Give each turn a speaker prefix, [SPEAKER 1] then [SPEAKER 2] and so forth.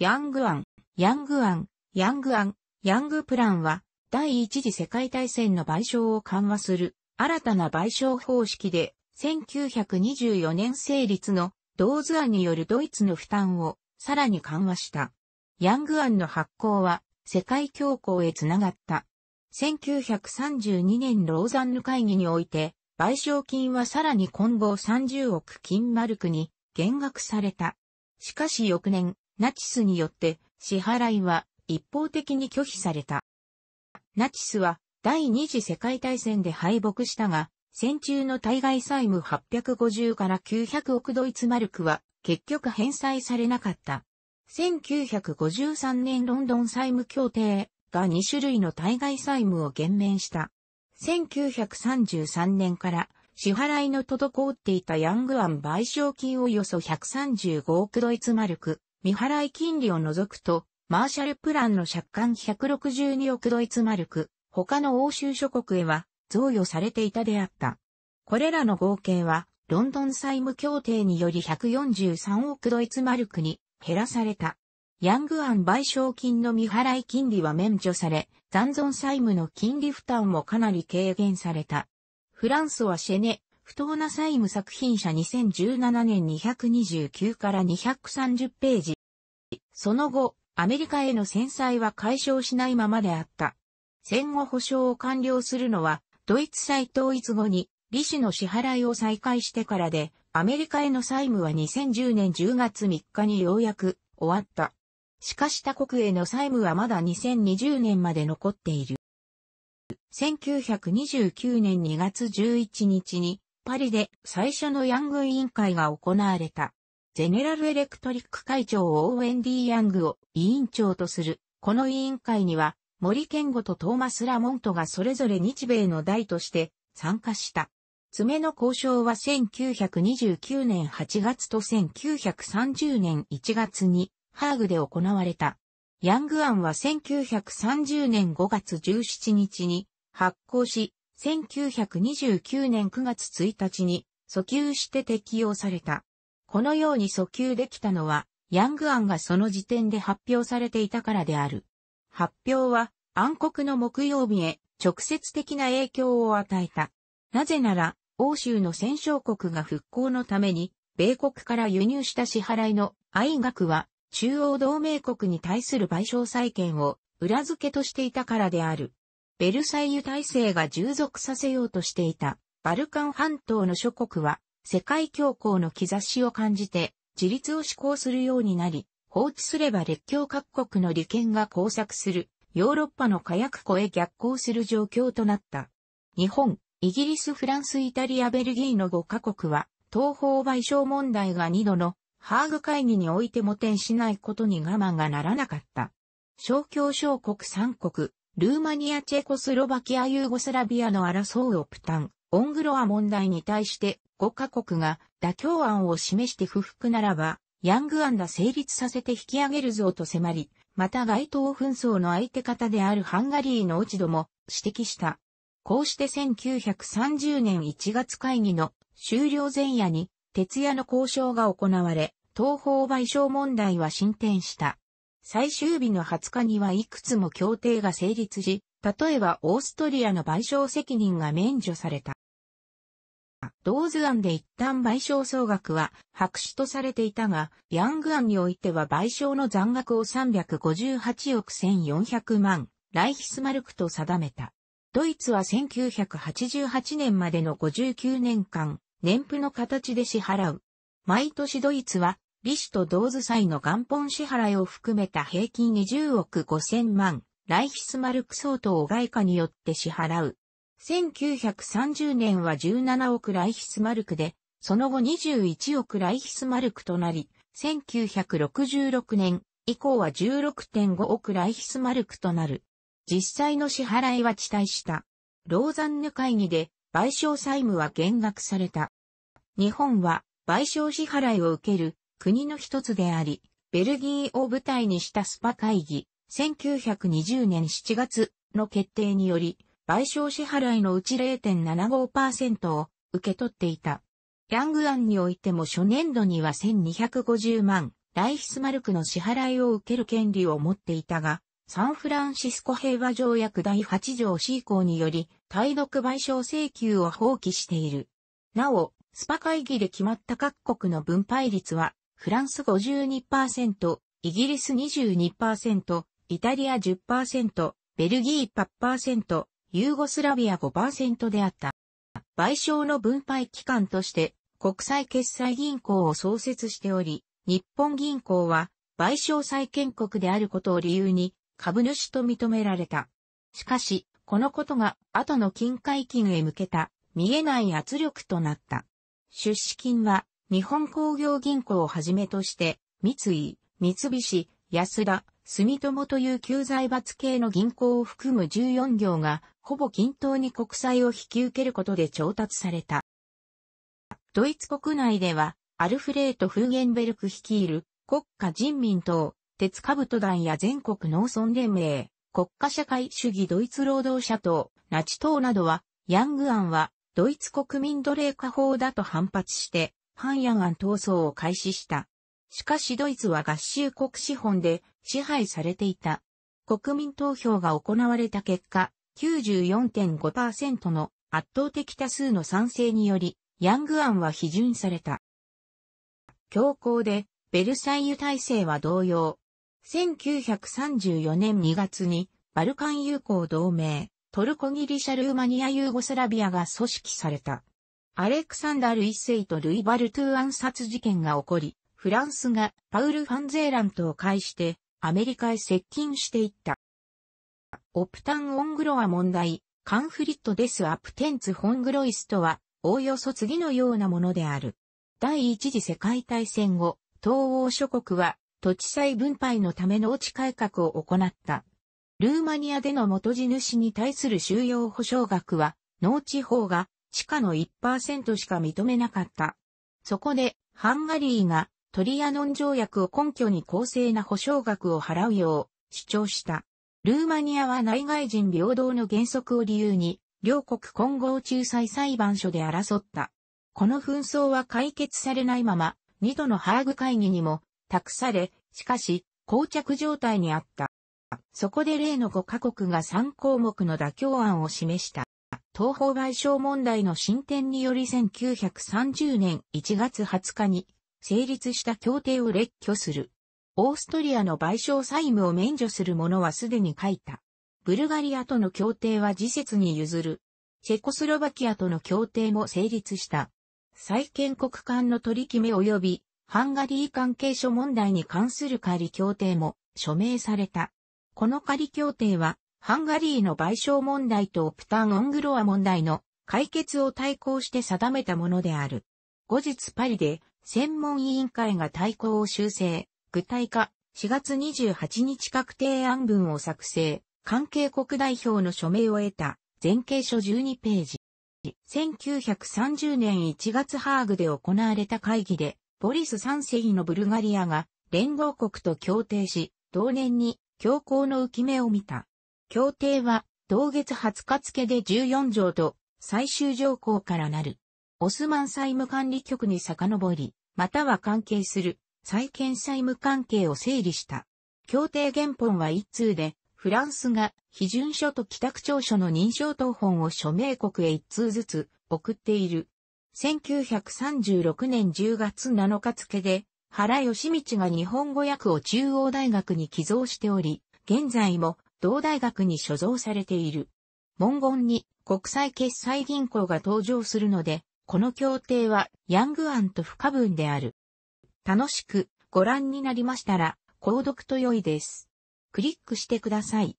[SPEAKER 1] ヤングアン、ヤングアン、ヤングアン、ヤングプランは、第一次世界大戦の賠償を緩和する、新たな賠償方式で、1924年成立の、ドーズ案によるドイツの負担を、さらに緩和した。ヤング案の発行は、世界恐慌へつながった。1932年ローザンヌ会議において、賠償金はさらに今後30億金マルクに減額された。しかし翌年、ナチスによって支払いは一方的に拒否された。ナチスは第二次世界大戦で敗北したが、戦中の対外債務850から900億ドイツマルクは結局返済されなかった。1953年ロンドン債務協定が2種類の対外債務を減免した。1933年から支払いの滞っていたヤングアン賠償金およそ135億ドイツマルク、未払い金利を除くと、マーシャルプランの借款162億ドイツマルク、他の欧州諸国へは贈与されていたであった。これらの合計は、ロンドン債務協定により143億ドイツマルクに減らされた。ヤング案賠償金の未払い金利は免除され、残存債務の金利負担もかなり軽減された。フランスはシェネ、不当な債務作品者2017年229から230ページ。その後、アメリカへの戦災は解消しないままであった。戦後保障を完了するのは、ドイツ再統一後に、利子の支払いを再開してからで、アメリカへの債務は2010年10月3日にようやく終わった。しかし他国への債務はまだ2020年まで残っている。1929年2月11日にパリで最初のヤング委員会が行われた。ゼネラルエレクトリック会長をオーウェン・ディ・ヤングを委員長とする、この委員会には、森健吾とトーマス・ラモントがそれぞれ日米の代として参加した。爪の交渉は1929年8月と1930年1月にハーグで行われた。ヤング案は1930年5月17日に発行し、1929年9月1日に訴求して適用された。このように訴求できたのは、ヤング案がその時点で発表されていたからである。発表は、暗黒の木曜日へ直接的な影響を与えた。なぜなら、欧州の戦勝国が復興のために、米国から輸入した支払いの愛額は、中央同盟国に対する賠償債権を裏付けとしていたからである。ベルサイユ体制が従属させようとしていたバルカン半島の諸国は世界恐慌の兆しを感じて、自立を施行するようになり、放置すれば列強各国の利権が交錯する、ヨーロッパの火薬庫へ逆行する状況となった。日本、イギリス、フランス、イタリア、ベルギーの5カ国は、東方賠償問題が2度のハーグ会議においても転しないことに我慢がならなかった。小協小国3国、ルーマニア、チェコスロバキア、ユーゴスラビアの争うオプタン、オングロア問題に対して5カ国が妥協案を示して不服ならば、ヤング案が成立させて引き上げるぞと迫り、また街頭紛争の相手方であるハンガリーの落ち度も指摘した。こうして1930年1月会議の終了前夜に、徹夜の交渉が行われ、東方賠償問題は進展した。最終日の20日にはいくつも協定が成立し、例えばオーストリアの賠償責任が免除された。ローズ案で一旦賠償総額は白紙とされていたが、ヤング案においては賠償の残額を358億1400万、ライヒスマルクと定めた。ドイツは1988年までの59年間、年付の形で支払う。毎年ドイツは、利子と同図債の元本支払いを含めた平均20億5000万、ライヒスマルク相当を外貨によって支払う。1930年は17億ライヒスマルクで、その後21億ライヒスマルクとなり、1966年以降は16.5億ライヒスマルクとなる。実際の支払いは遅滞した。ローザンヌ会議で賠償債務は減額された。日本は賠償支払いを受ける国の一つであり、ベルギーを舞台にしたスパ会議1920年7月の決定により、賠償支払いのうち0.75%を受け取っていた。ヤング案においても初年度には1250万ライヒスマルクの支払いを受ける権利を持っていたが、サンフランシスコ平和条約第8条 C 項により、対独賠償請求を放棄している。なお、スパ会議で決まった各国の分配率は、フランス52%、イギリス22%、イタリア10%、ベルギー8%、ユーゴスラビア5%であった。賠償の分配機関として国際決済銀行を創設しており、日本銀行は賠償債権国であることを理由に株主と認められた。しかし、このことが後の金解禁へ向けた見えない圧力となった。出資金は日本工業銀行をはじめとして、三井、三菱、安田、住友という旧財閥系の銀行を含む14行が、ほぼ均等に国債を引き受けることで調達された。ドイツ国内では、アルフレート・フーゲンベルク率いる国家人民党、鉄兜団や全国農村連盟、国家社会主義ドイツ労働者党、ナチ党などは、ヤング案は、ドイツ国民奴隷化法だと反発して、反ヤン案闘争を開始した。しかしドイツは合衆国資本で支配されていた。国民投票が行われた結果、94.5%の圧倒的多数の賛成により、ヤング案は批准された。強硬で、ベルサイユ体制は同様。1934年2月に、バルカン友好同盟、トルコギリシャルーマニアユーゴスラビアが組織された。アレクサンダル一世とルイ・バルトゥー暗殺事件が起こり、フランスがパウル・ファンゼーラントを介してアメリカへ接近していった。オプタン・オングロア問題、カンフリット・デス・アプテンツ・ホングロイスとは、おおよそ次のようなものである。第一次世界大戦後、東欧諸国は土地再分配のための地改革を行った。ルーマニアでの元地主に対する収容保障額は、農地法が地下の1%しか認めなかった。そこで、ハンガリーがトリアノン条約を根拠に公正な保障額を払うよう主張した。ルーマニアは内外人平等の原則を理由に、両国混合仲裁裁判所で争った。この紛争は解決されないまま、二度のハーグ会議にも託され、しかし、膠着状態にあった。そこで例の5カ国が3項目の妥協案を示した。東方賠償問題の進展により1930年1月20日に成立した協定を列挙する。オーストリアの賠償債務を免除するものはすでに書いた。ブルガリアとの協定は次節に譲る。チェコスロバキアとの協定も成立した。再建国間の取り決め及び、ハンガリー関係書問題に関する仮協定も署名された。この仮協定は、ハンガリーの賠償問題とオプタン・オングロア問題の解決を対抗して定めたものである。後日パリで専門委員会が対抗を修正、具体化、4月28日確定案文を作成、関係国代表の署名を得た、前景書12ページ。1930年1月ハーグで行われた会議で、ボリス3世のブルガリアが連合国と協定し、同年に強行の浮き目を見た。協定は、同月20日付で14条と最終条項からなる。オスマン債務管理局に遡り、または関係する、債権債務関係を整理した。協定原本は一通で、フランスが批准書と帰宅調書の認証等本を署名国へ一通ずつ送っている。1936年10月7日付で、原義道が日本語訳を中央大学に寄贈しており、現在も同大学に所蔵されている。文言に国際決済銀行が登場するので、この協定はヤング案と不可分である。楽しくご覧になりましたら、購読と良いです。クリックしてください。